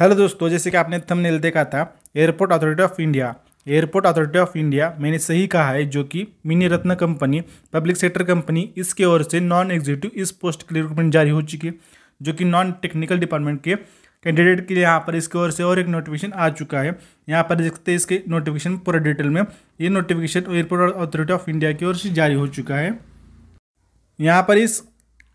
hello दोस्तों जैसे कि आपने थंबनेल देखा था Airport Authority of India Airport Authority of India मैंने सही कहा है जो कि mini Ratna company public sector company इसके ओर से नॉन एग्जीक्यूटिव इस पोस्ट के लिए रिक्रूटमेंट जारी हो चुकी है जो कि नॉन टेक्निकल डिपार्टमेंट के कैंडिडेट के लिए यहाँ पर इसके ओर से और एक नोटिफिकेशन आ चुका है यहाँ पर देख सकते हैं इसके नोटिफिकेशन पूरा डिटेल में ये notification Airport Authority of India की ओर से जारी हो चुका है यहाँ पर इस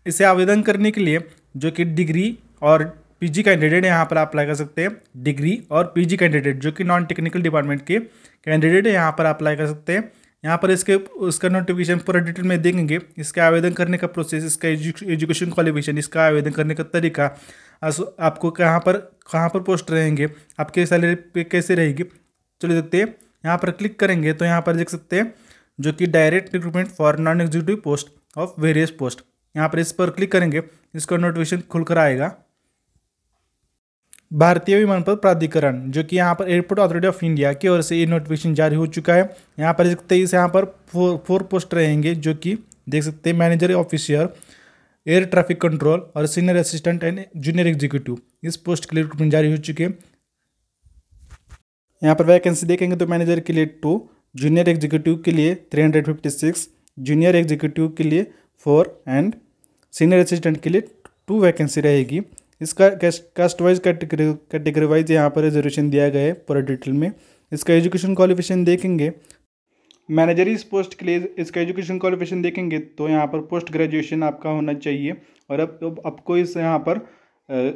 इसे आवेदन करने के लिए जो कि डिग्री और पीजी कैंडिडेट यहाँ पर अप्लाई कर सकते हैं डिग्री और पीजी कैंडिडेट जो कि नॉन टेक्निकल डिपार्टमेंट के कैंडिडेट है यहाँ पर अप्लाई कर सकते हैं यहाँ पर इसके उसका नोटिफिकेशन पूरा डिटेल में देखेंगे इसका आवेदन करने का प्रोसेस इसका एजुकेशन क्वालिफिकेशन इसका आवेदन करने का तरीका आपको कहाँ पर कहाँ पर पोस्ट रहेंगे आपके सैलरी पे कैसे रहेगी चलिए देखते हैं यहाँ पर क्लिक करेंगे तो यहाँ पर देख सकते हैं जो कि direct recruitment for non executive post of various post यहाँ पर इस पर क्लिक करेंगे इसका नोटिफिकेशन खुलकर आएगा भारतीय विमानपथ प्राधिकरण जो कि यहाँ पर एयरपोर्ट अथॉरिटी ऑफ इंडिया की ओर से ये नोटिफिकेशन जारी हो चुका है यहाँ पर देख सकते यहाँ पर फोर फोर पोस्ट रहेंगे जो कि देख सकते हैं manager officer air traffic control और senior assistant and junior executive इस पोस्ट के लिए रिक्रूटमेंट जारी हो चुके हैं यहाँ पर वैकेंसी देखेंगे तो मैनेजर के लिए टू जूनियर एग्जीक्यूटिव के लिए three hundred fifty six junior executive के लिए फोर एंड सीनियर असिस्टेंट के लिए टू वैकेंसी रहेगी इसका कास्ट वाइज कैटेगरी वाइज यहाँ पर रिजर्वेशन दिया गया है पूरा डिटेल में इसका एजुकेशन क्वालिफिकेशन देखेंगे मैनेजर इस पोस्ट के लिए इसका एजुकेशन क्वालिफिकेशन देखेंगे तो यहाँ पर पोस्ट ग्रेजुएशन आपका होना चाहिए और अब आपको इस यहाँ पर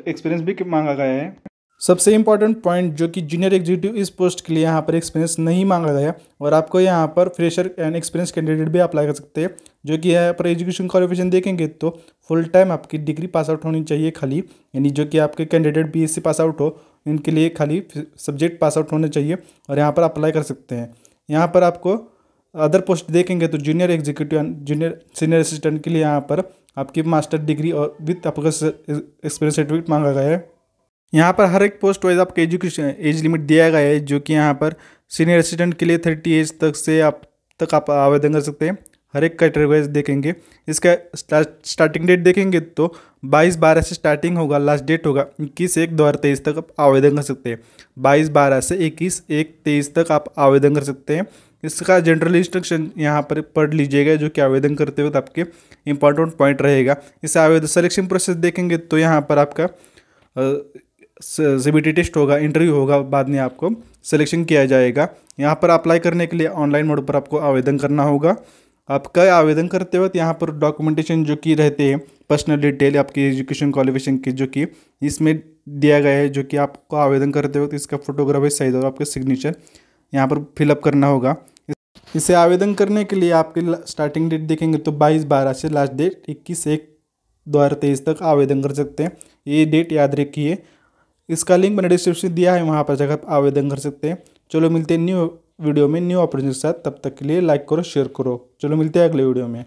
एक्सपीरियंस भी मांगा गया है सबसे इंपॉर्टेंट पॉइंट जो कि जूनियर एग्जीक्यूटिव इस पोस्ट के लिए यहाँ पर एक्सपीरियंस नहीं मांगा गया और आपको यहाँ पर फ्रेशर एंड एक्सपीरियंस कैंडिडेट भी अप्लाई कर सकते हैं जो कि यहाँ पर एजुकेशन क्वालिफिकेशन देखेंगे तो फुल टाइम आपकी डिग्री पास आउट होनी चाहिए खाली यानी जो कि आपके candidate B S pass out हो इनके लिए खाली सब्जेक्ट पास आउट होने चाहिए और यहाँ पर अप्लाई कर सकते हैं यहाँ पर आपको अदर पोस्ट देखेंगे तो junior executive and junior senior assistant के लिए यहाँ पर आपकी मास्टर डिग्री और विथ आपका एक्सपीरियंस सर्टिफिकेट मांगा गया है यहाँ पर हर एक पोस्ट वाइज आपके एजुकेशन एज लिमिट दिया गया है जो कि यहाँ पर सीनियर असिस्टेंट के लिए थर्टी एज तक से आप तक आप आवेदन कर सकते हैं हर एक कैटेगरी वाइज देखेंगे इसका स्टार्टिंग डेट देखेंगे तो बाईस बारह से स्टार्टिंग होगा लास्ट डेट होगा इक्कीस एक दो हज़ार तेईस तक आप आवेदन कर सकते हैं बाईस बारह से इक्कीस एक तेईस तक आप आवेदन कर सकते हैं इसका जनरल इंस्ट्रक्शन यहाँ पर पढ़ लीजिएगा जो कि आवेदन करते वक्त आपके इंपॉर्टेंट पॉइंट रहेगा इस आवेदन सलेक्शन प्रोसेस देखेंगे तो यहाँ पर आपका सीबीटी टेस्ट होगा इंटरव्यू होगा बाद में आपको सिलेक्शन किया जाएगा यहाँ पर अप्लाई करने के लिए ऑनलाइन मोड पर आपको आवेदन करना होगा आप कई आवेदन करते वक्त यहाँ पर डॉक्यूमेंटेशन जो कि रहते हैं पर्सनल डिटेल आपकी एजुकेशन क्वालिफिकेशन की जो कि इसमें दिया गया है जो कि आपको आवेदन करते वक्त इसका फोटोग्राफी साइज और आपका सिग्नेचर यहाँ पर फिलअप करना होगा इसे आवेदन करने के लिए आपके स्टार्टिंग डेट देखेंगे तो बाईस बारह से लास्ट डेट इक्कीस एक दो हज़ार तेईस तक आवेदन कर सकते हैं ये डेट याद रखिए इसका लिंक मैंने डिस्क्रिप्शन दिया है वहाँ पर जगह आवेदन कर सकते हैं चलो मिलते हैं न्यू वीडियो में न्यू अपॉर्चुनिटी के साथ तब तक के लिए लाइक करो शेयर करो चलो मिलते हैं अगले वीडियो में